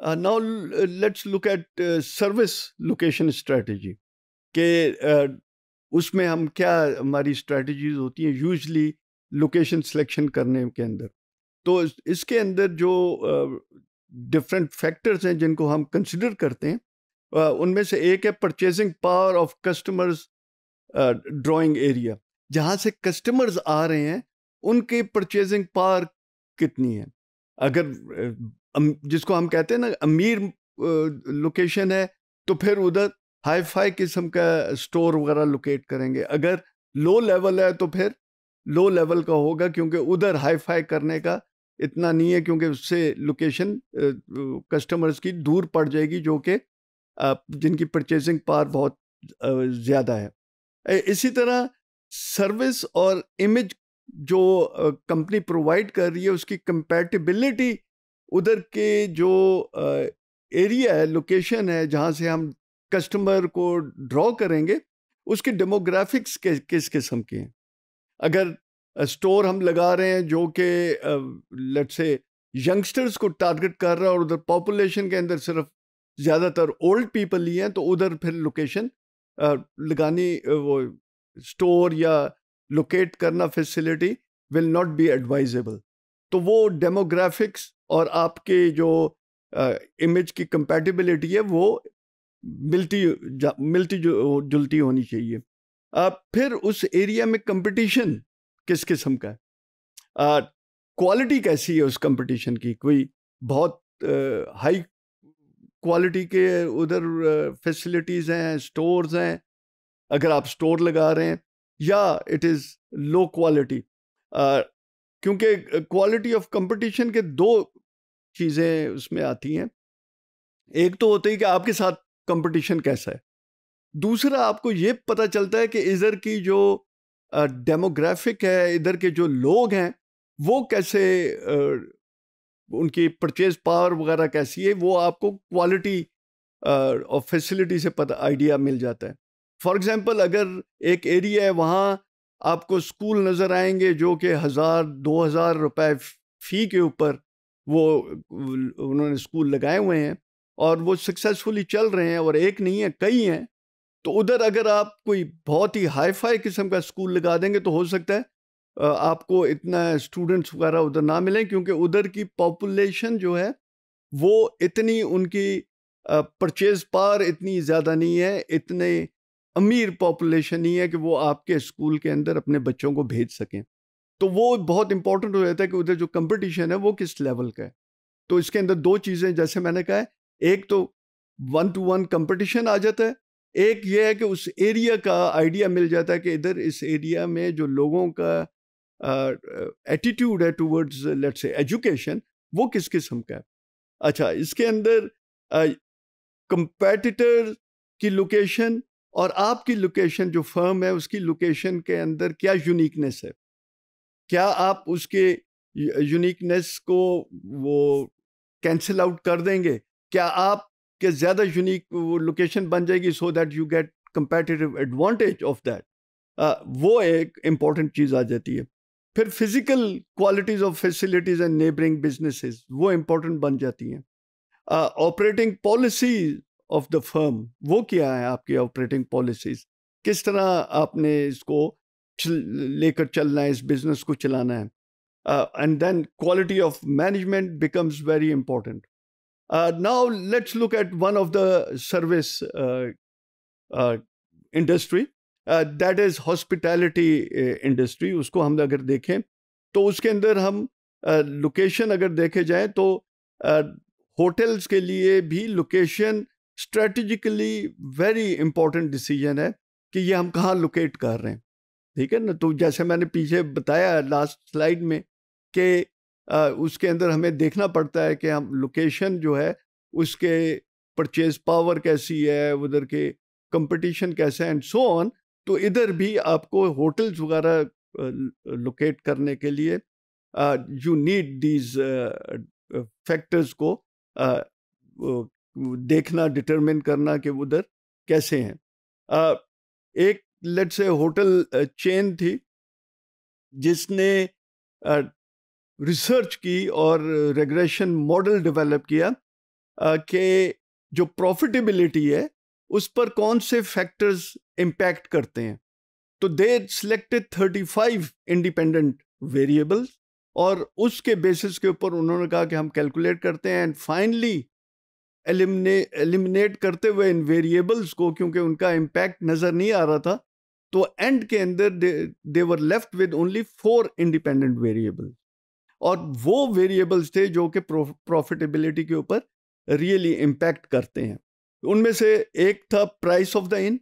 Uh, now uh, let's look at uh, service location strategy के उसमें हम क्या हमारी स्ट्रेटजीज होती हैं यूजली लोकेशन सिलेक्शन करने के अंदर तो इसके अंदर जो डिफरेंट फैक्टर्स हैं जिनको हम कंसिडर करते हैं उनमें से एक है purchasing power of customers drawing area जहाँ से कस्टमर्स आ रहे हैं उनकी परचेजिंग पावर कितनी है अगर जिसको हम कहते हैं ना अमीर लोकेशन है तो फिर उधर हाई फाई किस्म का स्टोर वगैरह लोकेट करेंगे अगर लो लेवल है तो फिर लो लेवल का होगा क्योंकि उधर हाई फाई करने का इतना नहीं है क्योंकि उससे लोकेशन कस्टमर्स की दूर पड़ जाएगी जो कि जिनकी परचेजिंग पार बहुत ज़्यादा है इसी तरह सर्विस और इमेज जो कंपनी प्रोवाइड कर रही है उसकी कंपेटिबिलिटी उधर के जो एरिया है लोकेशन है जहाँ से हम कस्टमर को ड्रॉ करेंगे उसके डेमोग्राफिक्स के किस किस्म के हैं अगर स्टोर हम लगा रहे हैं जो कि लेट से यंगस्टर्स को टारगेट कर रहा है और उधर पॉपुलेशन के अंदर सिर्फ ज़्यादातर ओल्ड पीपल ही हैं तो उधर फिर लोकेशन लगानी वो स्टोर या लोकेट करना facility will not be advisable तो वो डेमोग्राफिक्स और आपके जो इमेज की कंपेटिबिलिटी है वो मिलती मिलती जु, जुलती होनी चाहिए आ, फिर उस एरिया में कंपटीशन किस किस्म का है क्वालिटी कैसी है उस कंपटीशन की कोई बहुत आ, हाई क्वालिटी के उधर फैसिलिटीज़ हैं स्टोर्स हैं अगर आप स्टोर लगा रहे हैं या इट इज़ लो क्वालिटी क्योंकि क्वालिटी ऑफ कंपटीशन के दो चीज़ें उसमें आती हैं एक तो होती है कि आपके साथ कंपटीशन कैसा है दूसरा आपको ये पता चलता है कि इधर की जो डेमोग्राफिक है इधर के जो लोग हैं वो कैसे उनकी परचेज पावर वगैरह कैसी है वो आपको क्वालिटी और फैसिलिटी से पता आइडिया मिल जाता है फॉर एग्ज़ाम्पल अगर एक एरिया है वहाँ आपको स्कूल नज़र आएंगे जो कि हज़ार दो हज़ार रुपये फ़ी के ऊपर वो उन्होंने स्कूल लगाए हुए हैं और वो सक्सेसफुली चल रहे हैं और एक नहीं है कई हैं तो उधर अगर आप कोई बहुत ही हाई फाई किस्म का स्कूल लगा देंगे तो हो सकता है आपको इतना स्टूडेंट्स वगैरह उधर ना मिलें क्योंकि उधर की पॉपुलेशन जो है वो इतनी उनकी परचेज पार इतनी ज़्यादा नहीं है इतने अमीर पॉपुलेशन ही है कि वो आपके स्कूल के अंदर अपने बच्चों को भेज सकें तो वो बहुत इंपॉर्टेंट हो जाता है कि उधर जो कंपटीशन है वो किस लेवल का है तो इसके अंदर दो चीज़ें जैसे मैंने कहा है एक तो वन टू वन कंपटीशन आ जाता है एक ये है कि उस एरिया का आइडिया मिल जाता है कि इधर इस एरिया में जो लोगों का एटीट्यूड है टूवर्ड्स लेट्स से एजुकेशन वो किस किस्म का है अच्छा इसके अंदर कंपेटिटर की लोकेशन और आपकी लोकेशन जो फर्म है उसकी लोकेशन के अंदर क्या यूनिकनेस है क्या आप उसके यूनिकनेस को वो कैंसिल आउट कर देंगे क्या आप के ज़्यादा यूनिक वो लोकेशन बन जाएगी so that you get competitive advantage of that वो एक इम्पॉर्टेंट चीज़ आ जाती है फिर physical qualities of facilities and neighbouring businesses वो इम्पोर्टेंट बन जाती हैं operating policies of the firm वो क्या है आपकी ऑपरेटिंग पॉलिसीज किस तरह आपने इसको लेकर चलना है इस बिजनेस को चलाना है and then quality of management becomes very important now let's look at one of the service industry that is hospitality industry उसको हम अगर देखें तो उसके अंदर हम लोकेशन uh, अगर देखे जाए तो होटल्स uh, के लिए भी location strategically very important decision है कि ये हम कहाँ लोकेट कर रहे हैं ठीक है ना तो जैसे मैंने पीछे बताया लास्ट स्लाइड में कि उसके अंदर हमें देखना पड़ता है कि हम लोकेशन जो है उसके परचेज पावर कैसी है उधर के कंपटीशन कैसे है एंड सो ऑन तो इधर भी आपको होटल्स वगैरह लोकेट करने के लिए यू नीड दीज फैक्टर्स को देखना डिटरमिन करना कि उधर कैसे हैं एक लेट से होटल चेन थी जिसने रिसर्च की और रेग्रेशन मॉडल डेवलप किया कि जो प्रॉफिटेबिलिटी है उस पर कौन से फैक्टर्स इम्पैक्ट करते हैं तो दे सिलेक्टेड 35 इंडिपेंडेंट वेरिएबल्स और उसके बेसिस के ऊपर उन्होंने कहा कि हम कैलकुलेट करते हैं एंड फाइनली एलिमने एलिमिनेट करते हुए इन वेरिएबल्स को क्योंकि उनका इम्पैक्ट नज़र नहीं आ रहा था तो एंड के अंदर they're left with only four independent variables और वो वेरिएबल्स थे जो कि प्रॉफिटेबिलिटी के ऊपर रियली इम्पैक्ट करते हैं उनमें से एक था प्राइस ऑफ द इन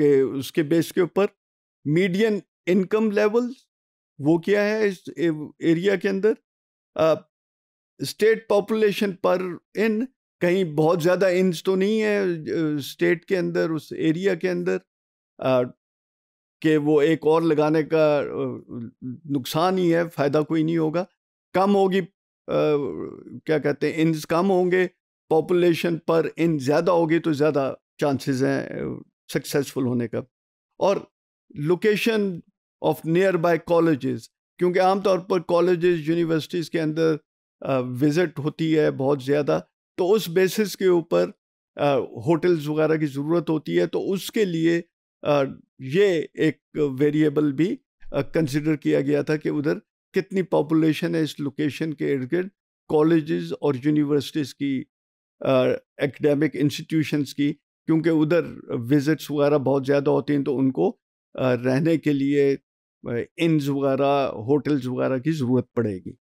के उसके बेस के ऊपर मीडियन इनकम लेवल वो क्या है इस एरिया के अंदर स्टेट पॉपुलेशन पर इन कहीं बहुत ज़्यादा इंच तो नहीं है स्टेट के अंदर उस एरिया के अंदर कि वो एक और लगाने का नुकसान ही है फ़ायदा कोई नहीं होगा कम होगी क्या कहते हैं इंच कम होंगे पॉपुलेशन पर इन ज़्यादा होगी तो ज़्यादा चांसेस हैं सक्सेसफुल होने का और location of nearby colleges क्योंकि आमतौर पर कॉलेजेस यूनिवर्सिटीज़ के अंदर विज़िट होती है बहुत ज़्यादा तो उस बेसिस के ऊपर होटल्स वगैरह की ज़रूरत होती है तो उसके लिए आ, ये एक वेरिएबल भी कंसिडर किया गया था कि उधर कितनी पॉपुलेशन है इस लोकेशन के इर्द गिर्द कॉलेजेस और यूनिवर्सिटीज़ की एकेडमिक इंस्टीट्यूशंस की क्योंकि उधर विजिट्स वगैरह बहुत ज़्यादा होती हैं तो उनको आ, रहने के लिए इन्स वगैरह होटल्स वगैरह की ज़रूरत पड़ेगी